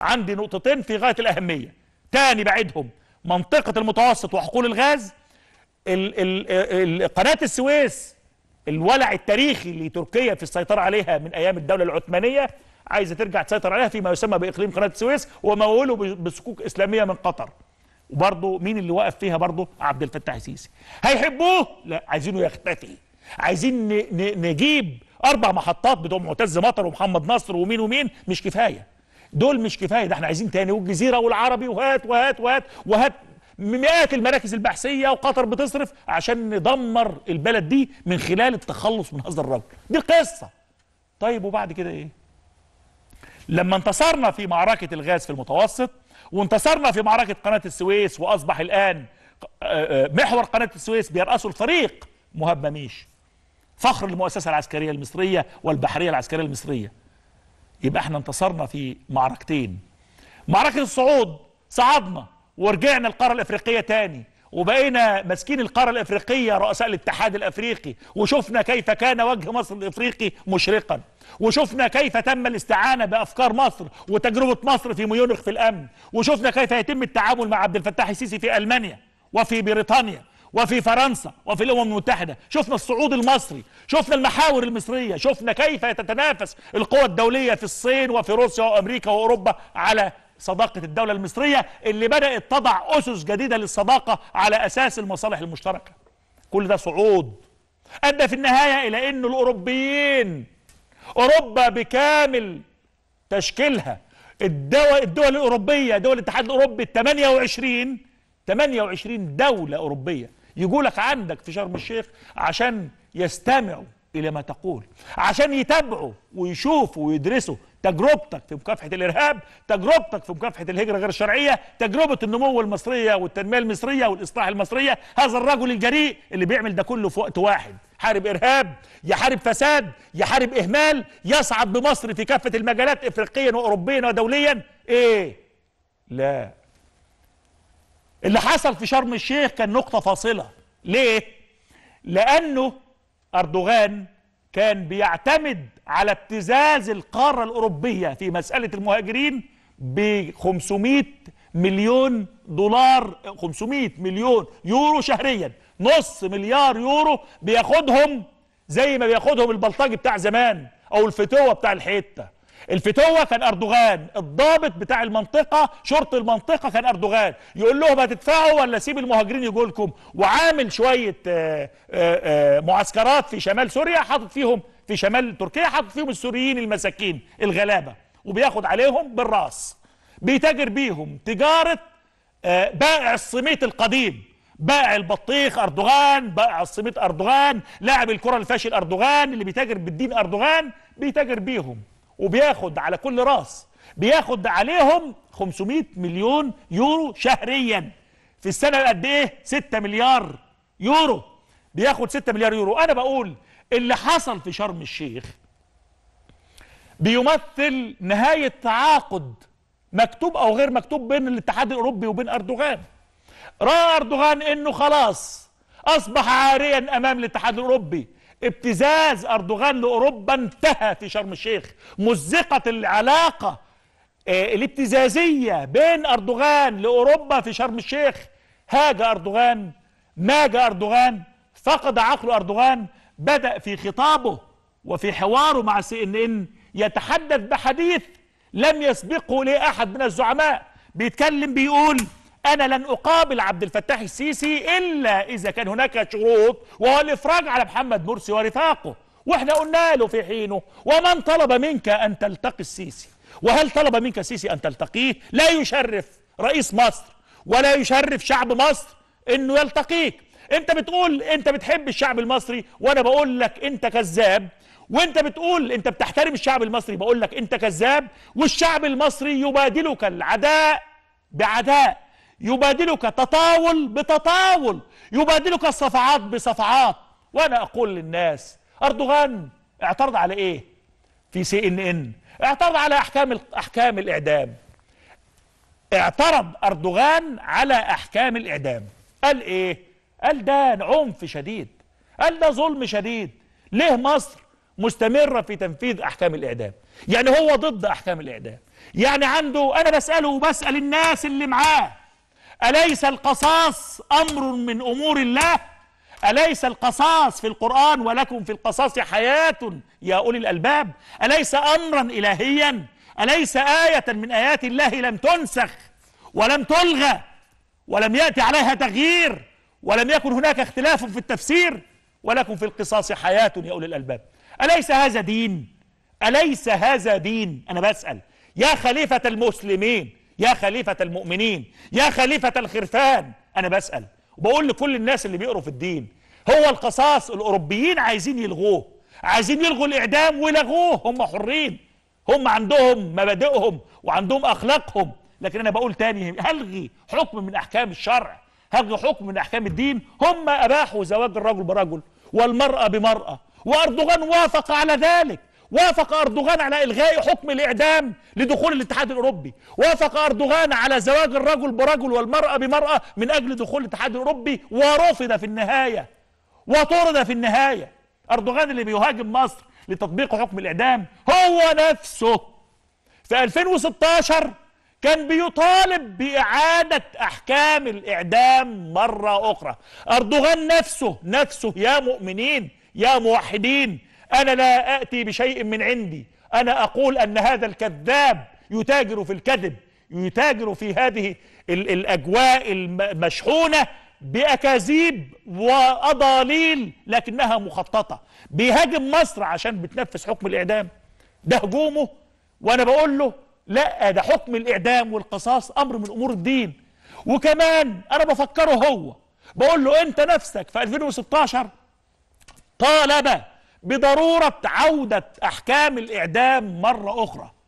عندي نقطتين في غايه الاهميه تاني بعدهم منطقه المتوسط وحقول الغاز ال ال ال قناه السويس الولع التاريخي لتركيا في السيطره عليها من ايام الدوله العثمانيه عايزه ترجع تسيطر عليها فيما يسمى باقليم قناه السويس وموله بصكوك اسلاميه من قطر وبرضه مين اللي وقف فيها برضه عبد الفتاح السيسي هيحبوه لا عايزينه يختفي عايزين نجيب اربع محطات بتوع معتز مطر ومحمد نصر ومين ومين مش كفايه دول مش كفايه ده احنا عايزين تاني والجزيره والعربي وهات وهات وهات وهات مئات المراكز البحثيه وقطر بتصرف عشان ندمر البلد دي من خلال التخلص من هذا الرجل دي قصه طيب وبعد كده ايه لما انتصرنا في معركه الغاز في المتوسط وانتصرنا في معركه قناه السويس واصبح الان آه، آه، محور قناه السويس بيرأسه الفريق مهاب مميش فخر المؤسسه العسكريه المصريه والبحريه العسكريه المصريه يبقى احنا انتصرنا في معركتين معركة الصعود صعدنا ورجعنا القارة الافريقية تاني وبقينا ماسكين القارة الافريقية رؤساء الاتحاد الافريقي وشفنا كيف كان وجه مصر الافريقي مشرقا وشفنا كيف تم الاستعانة بافكار مصر وتجربة مصر في ميونخ في الامن وشفنا كيف يتم التعامل مع عبد الفتاح السيسي في المانيا وفي بريطانيا وفي فرنسا وفي الامم المتحده شفنا الصعود المصري شفنا المحاور المصريه شفنا كيف تتنافس القوى الدوليه في الصين وفي روسيا وامريكا واوروبا على صداقة الدولة المصرية اللي بدأت تضع أسس جديدة للصداقة على أساس المصالح المشتركة كل ده صعود أدى في النهاية إلى أن الأوروبيين أوروبا بكامل تشكيلها الدول, الدول الأوروبية دول الاتحاد الأوروبي 28 28 دولة أوروبية يقولك عندك في شرم الشيخ عشان يستمعوا إلى ما تقول عشان يتابعوا ويشوفوا ويدرسوا تجربتك في مكافحة الإرهاب تجربتك في مكافحة الهجرة غير الشرعية تجربة النمو المصرية والتنمية المصرية والإصلاح المصرية هذا الرجل الجريء اللي بيعمل ده كله في وقت واحد حارب إرهاب يحارب فساد يحارب إهمال يصعد بمصر في كافة المجالات إفريقيا وأوروبيا ودوليا إيه لا اللي حصل في شرم الشيخ كان نقطة فاصلة ليه لانه اردوغان كان بيعتمد على ابتزاز القاره الاوروبيه في مساله المهاجرين ب 500 مليون دولار 500 مليون يورو شهريا نص مليار يورو بياخدهم زي ما بياخدهم البلطجي بتاع زمان او الفتوه بتاع الحته الفتوة كان أردوغان الضابط بتاع المنطقة شرط المنطقة كان أردوغان يقول لهم هتدفعوا ولا سيب المهاجرين يجوا لكم وعامل شوية آه، آه، آه، معسكرات في شمال سوريا حاطط فيهم في شمال تركيا حاطط فيهم السوريين المساكين الغلابة وبياخد عليهم بالراس بيتاجر بيهم تجارة بائع الصميت القديم بائع البطيخ اردوغان بائع الصميت اردوغان لاعب الكره الفاشل اردوغان اللي بيتاجر بالدين اردوغان بيتاجر بيهم وبياخد على كل راس بياخد عليهم 500 مليون يورو شهريا في السنه قد ايه 6 مليار يورو بياخد 6 مليار يورو انا بقول اللي حصل في شرم الشيخ بيمثل نهايه تعاقد مكتوب او غير مكتوب بين الاتحاد الاوروبي وبين اردوغان راى اردوغان انه خلاص اصبح عاريا امام الاتحاد الاوروبي ابتزاز أردوغان لأوروبا انتهى في شرم الشيخ مزقت العلاقة آه، الابتزازية بين أردوغان لأوروبا في شرم الشيخ هاج أردوغان ناجى أردوغان فقد عقل أردوغان بدأ في خطابه وفي حواره مع سي ان ان يتحدث بحديث لم يسبقه لأحد من الزعماء بيتكلم بيقول أنا لن أقابل عبد الفتاح السيسي إلا إذا كان هناك شروط وهو الإفراج على محمد مرسي ورفاقه وإحنا قلنا له في حينه ومن طلب منك أن تلتقي السيسي وهل طلب منك السيسي أن تلتقيه لا يشرف رئيس مصر ولا يشرف شعب مصر أنه يلتقيك أنت بتقول أنت بتحب الشعب المصري وأنا بقول لك أنت كذاب وانت بتقول انت بتحترم الشعب المصري بقول لك انت كذاب والشعب المصري يبادلك العداء بعداء يبادلك تطاول بتطاول يبادلك صفعات بصفعات وانا اقول للناس اردوغان اعترض على ايه في سي ان ان اعترض على احكام احكام الاعدام اعترض اردوغان على احكام الاعدام قال ايه قال ده عنف شديد قال ده ظلم شديد ليه مصر مستمرة في تنفيذ أحكام الإعدام يعني هو ضد أحكام الإعدام يعني عنده أنا بسأله وبسأل الناس اللي معاه أليس القصاص أمر من أمور الله أليس القصاص في القرآن ولكم في القصاص حياة يا أولي الألباب أليس أمرا إلهيا أليس آية من آيات الله لم تنسخ ولم تلغى ولم يأتي عليها تغيير ولم يكن هناك اختلاف في التفسير ولكم في القصاص حياة يا أولي الألباب أليس هذا دين أليس هذا دين أنا بسأل يا خليفة المسلمين يا خليفة المؤمنين يا خليفة الخرفان أنا بسأل وبقول لكل الناس اللي بيقروا في الدين هو القصاص الأوروبيين عايزين يلغوه عايزين يلغوا الإعدام ويلغوه هم حرين هم عندهم مبادئهم وعندهم أخلاقهم لكن أنا بقول تاني هلغي حكم من أحكام الشرع هلغي حكم من أحكام الدين هم أباحوا زواج الرجل برجل والمرأة بمرأة وأردوغان وافق على ذلك وافق أردوغان على إلغاء حكم الإعدام لدخول الاتحاد الأوروبي وافق أردوغان على زواج الرجل برجل والمرأة بمرأة من أجل دخول الاتحاد الأوروبي ورفض في النهاية وطرد في النهاية أردوغان اللي بيهاجم مصر لتطبيق حكم الإعدام هو نفسه في 2016 كان بيطالب بإعادة أحكام الإعدام مرة أخرى أردوغان نفسه نفسه يا مؤمنين يا موحدين أنا لا أتي بشيء من عندي أنا أقول أن هذا الكذاب يتاجر في الكذب يتاجر في هذه الأجواء المشحونة بأكاذيب وأضاليل لكنها مخططة بيهاجم مصر عشان بتنفذ حكم الإعدام ده هجومه وأنا بقول له لا ده حكم الإعدام والقصاص أمر من أمور الدين وكمان أنا بفكره هو بقول له أنت نفسك في 2016 طالب بضروره عوده احكام الاعدام مره اخرى